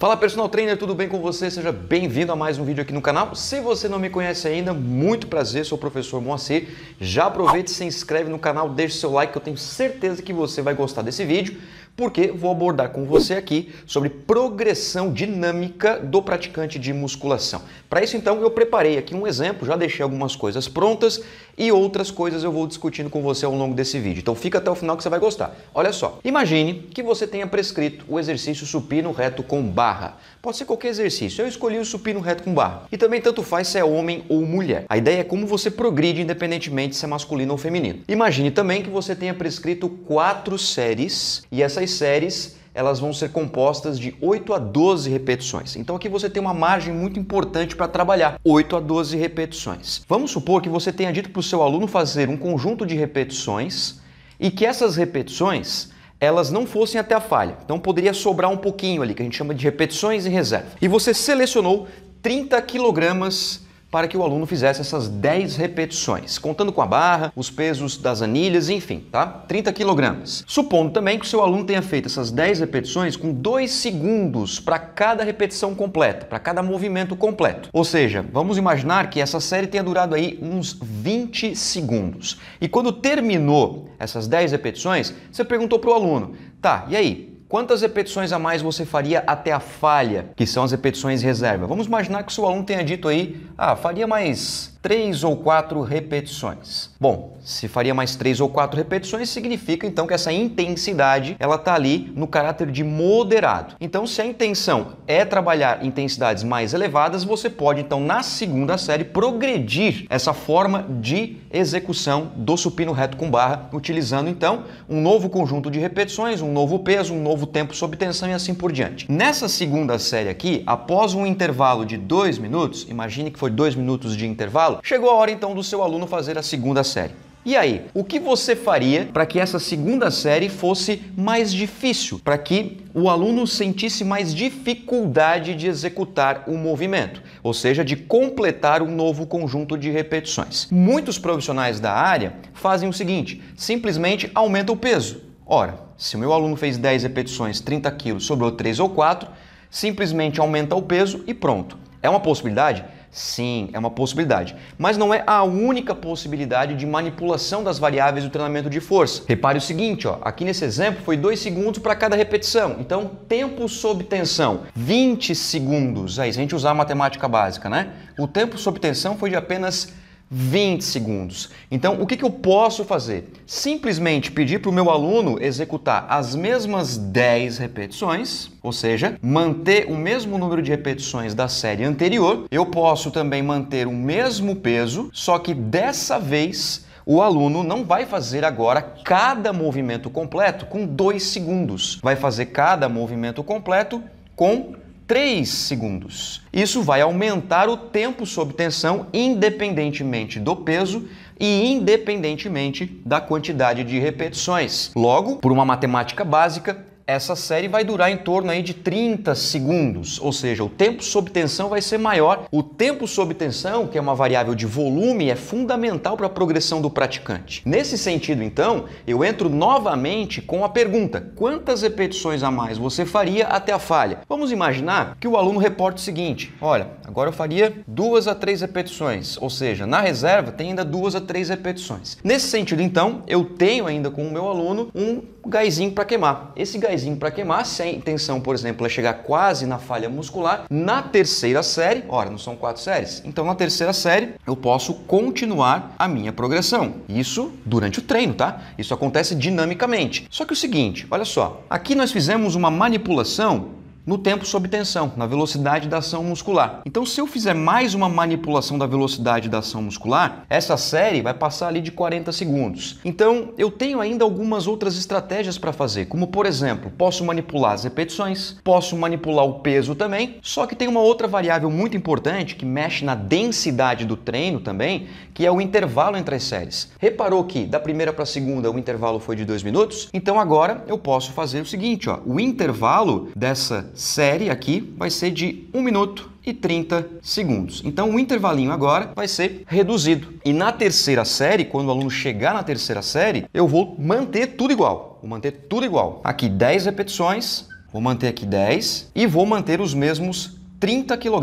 Fala personal trainer, tudo bem com você? Seja bem-vindo a mais um vídeo aqui no canal. Se você não me conhece ainda, muito prazer, sou o professor Moacir. Já aproveita e se inscreve no canal, deixa seu like que eu tenho certeza que você vai gostar desse vídeo porque vou abordar com você aqui sobre progressão dinâmica do praticante de musculação. Para isso, então, eu preparei aqui um exemplo, já deixei algumas coisas prontas e outras coisas eu vou discutindo com você ao longo desse vídeo. Então, fica até o final que você vai gostar. Olha só, imagine que você tenha prescrito o exercício supino reto com barra. Pode ser qualquer exercício, eu escolhi o supino reto com barra. E também tanto faz se é homem ou mulher. A ideia é como você progride independentemente se é masculino ou feminino. Imagine também que você tenha prescrito quatro séries e essas séries elas vão ser compostas de 8 a 12 repetições. Então aqui você tem uma margem muito importante para trabalhar, 8 a 12 repetições. Vamos supor que você tenha dito para o seu aluno fazer um conjunto de repetições e que essas repetições elas não fossem até a falha. Então poderia sobrar um pouquinho ali, que a gente chama de repetições em reserva. E você selecionou 30 quilogramas para que o aluno fizesse essas 10 repetições, contando com a barra, os pesos das anilhas, enfim, tá? 30 quilogramas. Supondo também que o seu aluno tenha feito essas 10 repetições com 2 segundos para cada repetição completa, para cada movimento completo. Ou seja, vamos imaginar que essa série tenha durado aí uns 20 segundos. E quando terminou essas 10 repetições, você perguntou para o aluno, tá, e aí, Quantas repetições a mais você faria até a falha, que são as repetições reserva? Vamos imaginar que o seu aluno tenha dito aí, ah, faria mais três ou quatro repetições. Bom, se faria mais três ou quatro repetições, significa então que essa intensidade ela está ali no caráter de moderado. Então, se a intenção é trabalhar intensidades mais elevadas, você pode então na segunda série progredir essa forma de execução do supino reto com barra, utilizando então um novo conjunto de repetições, um novo peso, um novo tempo sob tensão e assim por diante. Nessa segunda série aqui, após um intervalo de dois minutos, imagine que foi dois minutos de intervalo intervalo. Chegou a hora então do seu aluno fazer a segunda série. E aí, o que você faria para que essa segunda série fosse mais difícil, para que o aluno sentisse mais dificuldade de executar o um movimento, ou seja, de completar um novo conjunto de repetições? Muitos profissionais da área fazem o seguinte: simplesmente aumenta o peso. Ora, se o meu aluno fez 10 repetições, 30 quilos, sobrou 3 ou 4, simplesmente aumenta o peso e pronto. É uma possibilidade? Sim, é uma possibilidade. Mas não é a única possibilidade de manipulação das variáveis do treinamento de força. Repare o seguinte, ó, aqui nesse exemplo foi 2 segundos para cada repetição. Então, tempo sob tensão, 20 segundos. Aí, se a gente usar a matemática básica, né? O tempo sob tensão foi de apenas 20 segundos. Então, o que, que eu posso fazer? Simplesmente pedir para o meu aluno executar as mesmas 10 repetições, ou seja, manter o mesmo número de repetições da série anterior. Eu posso também manter o mesmo peso, só que dessa vez o aluno não vai fazer agora cada movimento completo com 2 segundos. Vai fazer cada movimento completo com 3 segundos. Isso vai aumentar o tempo sob tensão independentemente do peso e independentemente da quantidade de repetições. Logo, por uma matemática básica, essa série vai durar em torno aí de 30 segundos, ou seja, o tempo sob tensão vai ser maior. O tempo sob tensão, que é uma variável de volume, é fundamental para a progressão do praticante. Nesse sentido, então, eu entro novamente com a pergunta: quantas repetições a mais você faria até a falha? Vamos imaginar que o aluno reporte o seguinte: olha, agora eu faria duas a três repetições, ou seja, na reserva tem ainda duas a três repetições. Nesse sentido, então, eu tenho ainda com o meu aluno um gásinho para queimar. Esse gásinho para queimar, se a intenção, por exemplo, é chegar quase na falha muscular, na terceira série, ora, não são quatro séries, então na terceira série eu posso continuar a minha progressão. Isso durante o treino, tá? Isso acontece dinamicamente. Só que o seguinte, olha só, aqui nós fizemos uma manipulação no tempo sob tensão, na velocidade da ação muscular. Então, se eu fizer mais uma manipulação da velocidade da ação muscular, essa série vai passar ali de 40 segundos. Então, eu tenho ainda algumas outras estratégias para fazer, como por exemplo, posso manipular as repetições, posso manipular o peso também, só que tem uma outra variável muito importante que mexe na densidade do treino também, que é o intervalo entre as séries. Reparou que da primeira para a segunda o intervalo foi de 2 minutos? Então agora eu posso fazer o seguinte, ó, o intervalo dessa série aqui vai ser de 1 minuto e 30 segundos. Então o intervalinho agora vai ser reduzido. E na terceira série, quando o aluno chegar na terceira série, eu vou manter tudo igual. Vou manter tudo igual. Aqui 10 repetições, vou manter aqui 10 e vou manter os mesmos 30 kg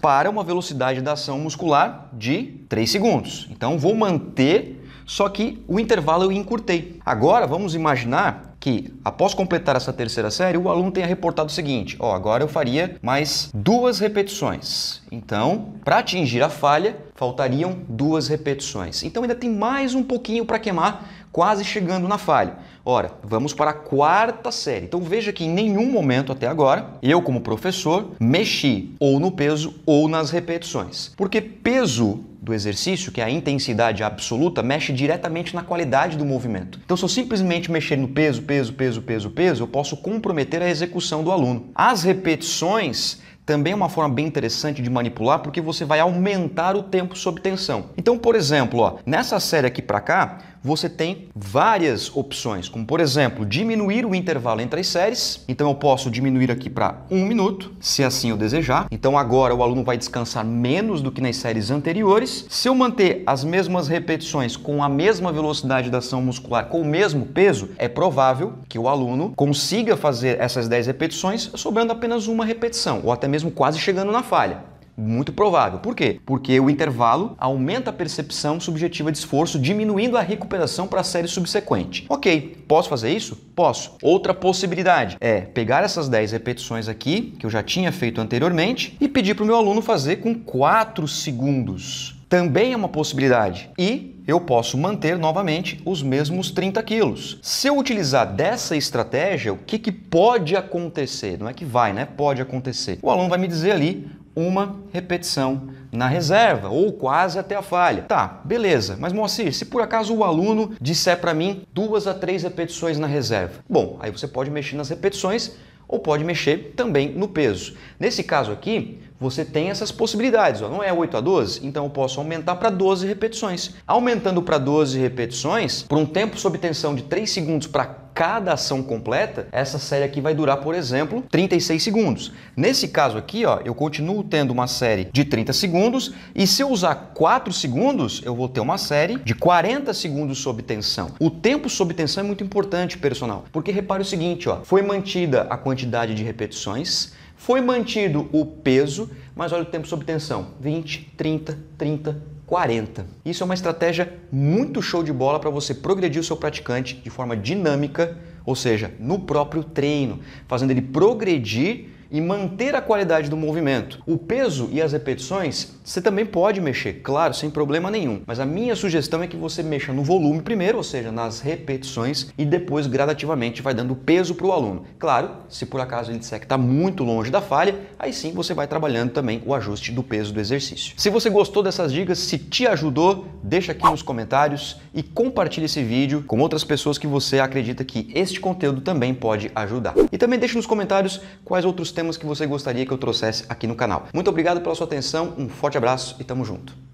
para uma velocidade da ação muscular de 3 segundos. Então vou manter, só que o intervalo eu encurtei. Agora vamos imaginar que, após completar essa terceira série, o aluno tenha reportado o seguinte: ó, oh, agora eu faria mais duas repetições. Então, para atingir a falha, faltariam duas repetições. Então, ainda tem mais um pouquinho para queimar, quase chegando na falha. Ora, vamos para a quarta série. Então veja que em nenhum momento até agora, eu como professor, mexi ou no peso ou nas repetições. Porque peso do exercício, que é a intensidade absoluta, mexe diretamente na qualidade do movimento. Então, se eu simplesmente mexer no peso, peso, peso, peso, peso, eu posso comprometer a execução do aluno. As repetições também é uma forma bem interessante de manipular porque você vai aumentar o tempo sob tensão. Então, por exemplo, ó, nessa série aqui para cá, você tem várias opções, como por exemplo, diminuir o intervalo entre as séries. Então eu posso diminuir aqui para um minuto, se assim eu desejar. Então agora o aluno vai descansar menos do que nas séries anteriores. Se eu manter as mesmas repetições com a mesma velocidade da ação muscular, com o mesmo peso, é provável que o aluno consiga fazer essas 10 repetições sobrando apenas uma repetição, ou até mesmo quase chegando na falha. Muito provável. Por quê? Porque o intervalo aumenta a percepção subjetiva de esforço, diminuindo a recuperação para a série subsequente. Ok, posso fazer isso? Posso. Outra possibilidade é pegar essas 10 repetições aqui, que eu já tinha feito anteriormente, e pedir para o meu aluno fazer com 4 segundos. Também é uma possibilidade. E eu posso manter novamente os mesmos 30 quilos. Se eu utilizar dessa estratégia, o que, que pode acontecer? Não é que vai, né? Pode acontecer. O aluno vai me dizer ali uma repetição na reserva ou quase até a falha. Tá, beleza. Mas Moacir, se por acaso o aluno disser para mim duas a três repetições na reserva, bom, aí você pode mexer nas repetições ou pode mexer também no peso. Nesse caso aqui, você tem essas possibilidades. Ó. Não é 8 a 12? Então eu posso aumentar para 12 repetições. Aumentando para 12 repetições, por um tempo sob tensão de 3 segundos para cada ação completa, essa série aqui vai durar, por exemplo, 36 segundos. Nesse caso aqui, ó, eu continuo tendo uma série de 30 segundos e se eu usar 4 segundos, eu vou ter uma série de 40 segundos sob tensão. O tempo sob tensão é muito importante, personal, porque repare o seguinte, ó, foi mantida a quantidade de repetições, foi mantido o peso, mas olha o tempo sob tensão, 20, 30, 30, 40. Isso é uma estratégia muito show de bola para você progredir o seu praticante de forma dinâmica, ou seja, no próprio treino, fazendo ele progredir e manter a qualidade do movimento. O peso e as repetições, você também pode mexer, claro, sem problema nenhum. Mas a minha sugestão é que você mexa no volume primeiro, ou seja, nas repetições, e depois gradativamente vai dando peso para o aluno. Claro, se por acaso ele disser que está muito longe da falha, aí sim você vai trabalhando também o ajuste do peso do exercício. Se você gostou dessas dicas, se te ajudou, deixa aqui nos comentários e compartilhe esse vídeo com outras pessoas que você acredita que este conteúdo também pode ajudar. E também deixe nos comentários quais outros temas temas que você gostaria que eu trouxesse aqui no canal. Muito obrigado pela sua atenção, um forte abraço e tamo junto.